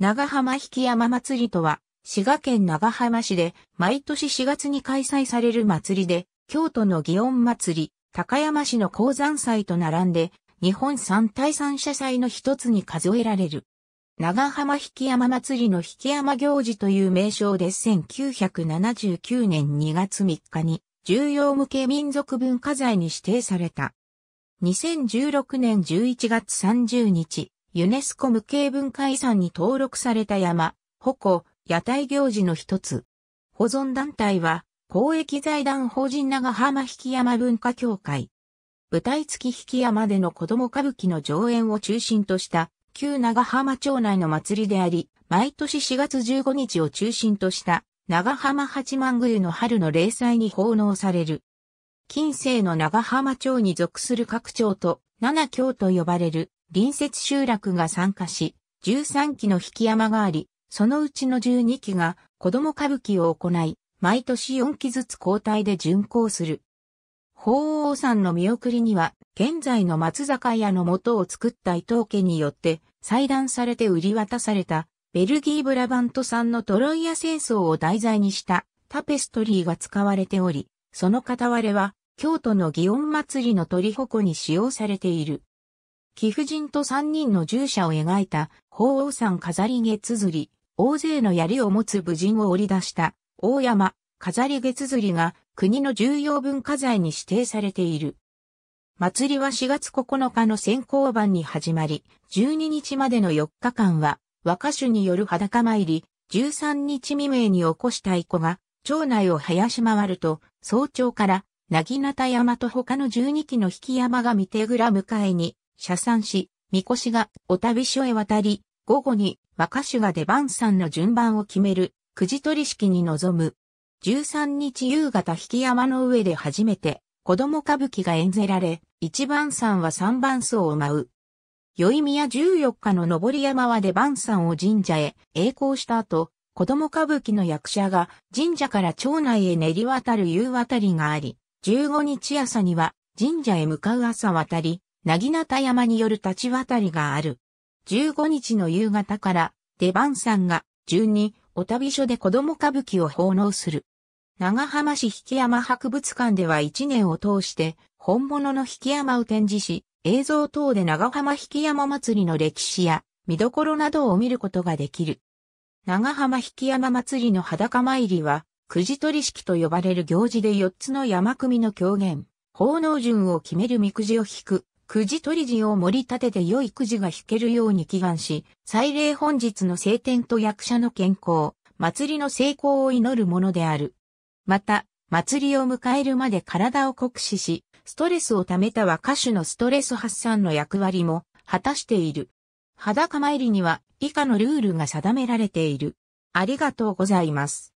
長浜引山祭りとは、滋賀県長浜市で毎年4月に開催される祭りで、京都の祇園祭り、高山市の鉱山祭と並んで、日本三大三社祭の一つに数えられる。長浜引山祭りの引山行事という名称で1979年2月3日に重要無形民族文化財に指定された。2016年11月30日、ユネスコ無形文化遺産に登録された山、鉾、屋台行事の一つ。保存団体は、公益財団法人長浜引山文化協会。舞台付き引山での子供歌舞伎の上演を中心とした、旧長浜町内の祭りであり、毎年4月15日を中心とした、長浜八幡宮の春の例祭に奉納される。近世の長浜町に属する各町と、七京と呼ばれる隣接集落が参加し、13基の引き山があり、そのうちの12基が子供歌舞伎を行い、毎年4基ずつ交代で巡行する。法王さんの見送りには、現在の松坂屋の元を作った伊藤家によって、裁断されて売り渡された、ベルギーブラバント産のトロイア戦争を題材にしたタペストリーが使われており、その片割れは、京都の祇園祭りの鳥鉾に使用されている。貴婦人と三人の従者を描いた、法王山飾り月釣り、大勢の槍を持つ武人を織り出した、大山、飾り月釣りが国の重要文化財に指定されている。祭りは4月9日の先行版に始まり、12日までの4日間は、和歌手による裸参り、13日未明に起こした遺コが、町内を林回ると、早朝から、なぎなた山と他の12基の引き山が見てぐら迎えに、車参し、みこしがお旅所へ渡り、午後に若手が出番さんの順番を決める、くじ取り式に臨む。13日夕方引山の上で初めて、子供歌舞伎が演ぜられ、一番さんは三番層を舞う。宵宮14日の上り山は出番さんを神社へ栄光した後、子供歌舞伎の役者が神社から町内へ練り渡る夕渡りがあり、15日朝には神社へ向かう朝渡り、なぎなた山による立ち渡りがある。15日の夕方から、出番さんが、順に、お旅所で子供歌舞伎を奉納する。長浜市引山博物館では1年を通して、本物の引山を展示し、映像等で長浜引山祭りの歴史や見どころなどを見ることができる。長浜引山祭りの裸参りは、くじ取り式と呼ばれる行事で4つの山組の狂言、奉納順を決めるみくじを引く、くじ取り字を盛り立てて良いくじが引けるように祈願し、祭礼本日の晴天と役者の健康、祭りの成功を祈るものである。また、祭りを迎えるまで体を酷使し、ストレスを溜めた和歌手のストレス発散の役割も果たしている。裸参りには以下のルールが定められている。ありがとうございます。